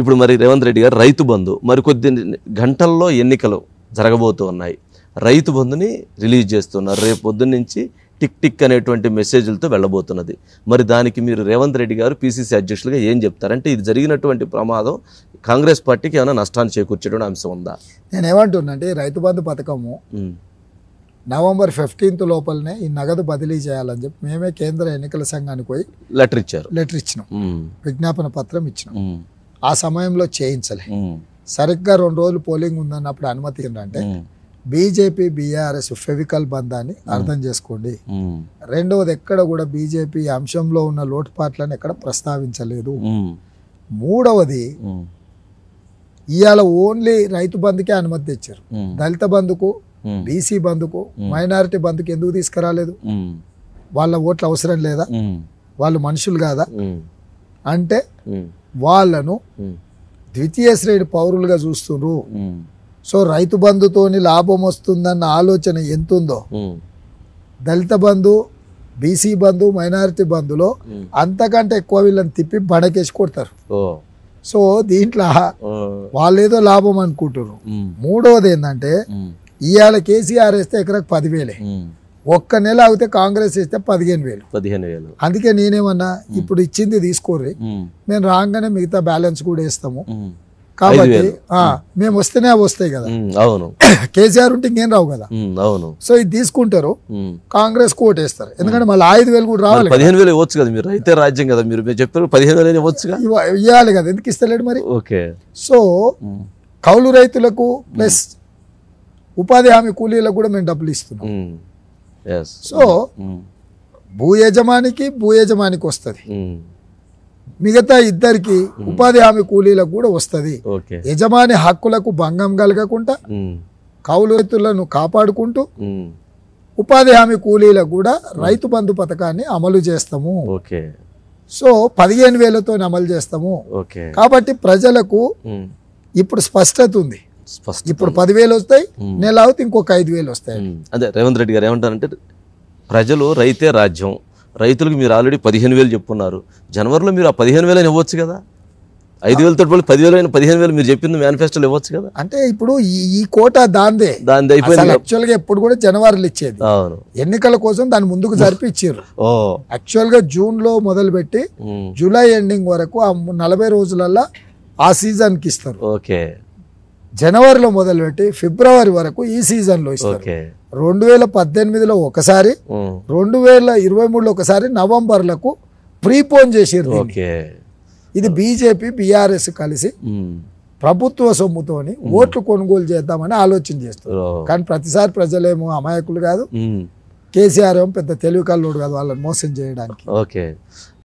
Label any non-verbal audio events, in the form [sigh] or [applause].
ఇప్పుడు మరి రేవంత్ రెడ్డి గారు రైతు బంధు మరికొద్ది గంటల్లో ఎన్నికలు జరగబోతు ఉన్నాయి రైతు బంధుని రిలీజ్ చేస్తున్నారు రేపు పొద్దున్న నుంచి టిక్ టిక్ అనేటువంటి మెసేజ్లతో వెళ్ళబోతున్నది మరి దానికి మీరు రేవంత్ రెడ్డి గారు పీసీసీ అధ్యక్షులుగా ఏం చెప్తారంటే ఇది జరిగినటువంటి ప్రమాదం కాంగ్రెస్ పార్టీకి ఏమైనా నష్టాన్ని చేకూర్చడం అంశం ఉందా నేను అంటే రైతు బంధు పథకము నవంబర్ ఫిఫ్టీన్త్ లోపలనే ఈ నగదు బదిలీ చేయాలని చెప్పి మేమే కేంద్ర ఎన్నికల సంఘానికి పోయి లెటర్ ఇచ్చారు లెటర్ ఇచ్చినాం విజ్ఞాపన పత్రం ఇచ్చినాం ఆ సమయంలో చేయించలే సరిగ్గా రెండు రోజులు పోలింగ్ ఉందన్నప్పుడు అనుమతి ఏంటంటే బీజేపీ బీఆర్ఎస్ ఫెవికల్ బంధాన్ని అర్థం చేసుకోండి రెండవది ఎక్కడ కూడా బీజేపీ అంశంలో ఉన్న లోటుపాట్లను ఎక్కడ ప్రస్తావించలేదు మూడవది ఇవాళ ఓన్లీ రైతు బంధుకే అనుమతి తెచ్చారు దళిత బంధుకు బీసీ బంధుకు మైనారిటీ బంధుకు ఎందుకు తీసుకురాలేదు వాళ్ళ ఓట్లు అవసరం లేదా వాళ్ళు మనుషులు కాదా అంటే వాళ్ళను ద్వితీయ శ్రేణి పౌరులుగా చూస్తున్నారు సో రైతు బంధుతోని లాభం వస్తుందన్న ఆలోచన ఎంతుందో దళిత బంధు బీసీ బంధు మైనారిటీ బంధులో అంతకంటే ఎక్కువ వీళ్ళని తిప్పి బడకేసి కొడతారు సో దీంట్లో వాళ్ళేదో లాభం అనుకుంటున్నారు మూడవది ఏంటంటే ఇవాళ కేసీఆర్ వేస్తే ఎకరకు పదివేలే ఒక్క నెల ఆగితే కాంగ్రెస్ ఇస్తే పదిహేను వేలు పదిహేను వేలు అందుకే నేనేమన్నా ఇప్పుడు ఇచ్చింది తీసుకోర్రి మేము రాగానే మిగతా బ్యాలెన్స్ కూడా ఇస్తాము కాబట్టి మేము వస్తేనే అవి వస్తాయి కదా అవును [coughs] కేసీఆర్ ఉంటే ఇంకేం రావు కదా అవును సో ఇది తీసుకుంటారు కాంగ్రెస్ వేస్తారు ఎందుకంటే మళ్ళీ ఐదు వేలు కూడా రావాలి పదిహేను వేలు ఇవ్వచ్చు కదా మీరు అయితే రాజ్యం కదా మీరు చెప్పారు పదిహేను వేలు ఇవ్వచ్చు ఇవ్వాలి కదా ఎందుకు ఇస్తలేడు మరి ఓకే సో కౌలు రైతులకు ప్లస్ ఉపాధి హామీ కూలీలకు కూడా మేము డబ్బులు ఇస్తున్నాం సో mm. భూ యజమానికి భూ యజమానికి వస్తుంది mm. మిగతా ఇద్దరికి mm. ఉపాధి హామీ కూలీలకు కూడా వస్తుంది యజమాని హక్కులకు భంగం కలగకుండా కౌలు రైతులను కాపాడుకుంటూ ఉపాధి హామీ కూలీలకు కూడా రైతు బంధు పథకాన్ని అమలు చేస్తాము సో పదిహేను వేలతో అమలు చేస్తాము కాబట్టి ప్రజలకు ఇప్పుడు స్పష్టత ఉంది ఇప్పుడు పదివేలు వస్తాయి నెల అవుతే ఇంకొక ఐదు వేలు వస్తాయి అదే రేవంత్ రెడ్డి గారు ఏమంటారంటే ప్రజలు రైతే రాజ్యం రైతులకు మీరు ఆల్రెడీ పదిహేను వేలు చెప్పున్నారు జనవరిలో మీరు ఆ పదిహేను వేలు ఇవ్వచ్చు కదా ఐదు వేలతో పోలి పదివేలు అయిన పదిహేను వేలు మీరు చెప్పింది మేనిఫెస్టోలు ఇవ్వచ్చు కదా అంటే ఇప్పుడు ఈ కోట దాందే దాని అయిపోయింది యాక్చువల్ గా ఎప్పుడు కూడా జనవరిలు ఇచ్చేది అవును ఎన్నికల కోసం దాని ముందుకు జరిపి ఇచ్చారు యాక్చువల్ గా జూన్ లో మొదలు పెట్టి జూలై ఎండింగ్ వరకు ఆ నలభై రోజులల్లో ఆ సీజన్ కి ఇస్తారు ఓకే జనవరిలో మొదలుపెట్టి ఫిబ్రవరి వరకు ఈ సీజన్లో ఇస్తారు రెండు వేల పద్దెనిమిదిలో ఒకసారి రెండు వేల ఇరవై మూడులో ఒకసారి నవంబర్లకు ప్రీపోన్ చేసారు ఇది బీజేపీ బీఆర్ఎస్ కలిసి ప్రభుత్వ సొమ్ముతోని ఓట్లు కొనుగోలు చేద్దామని ఆలోచన చేస్తారు కానీ ప్రతిసారి ప్రజలేమో అమాయకులు కాదు కేసీఆర్ ఏమో పెద్ద తెలివి కల్లోడు కాదు వాళ్ళని మోసం చేయడానికి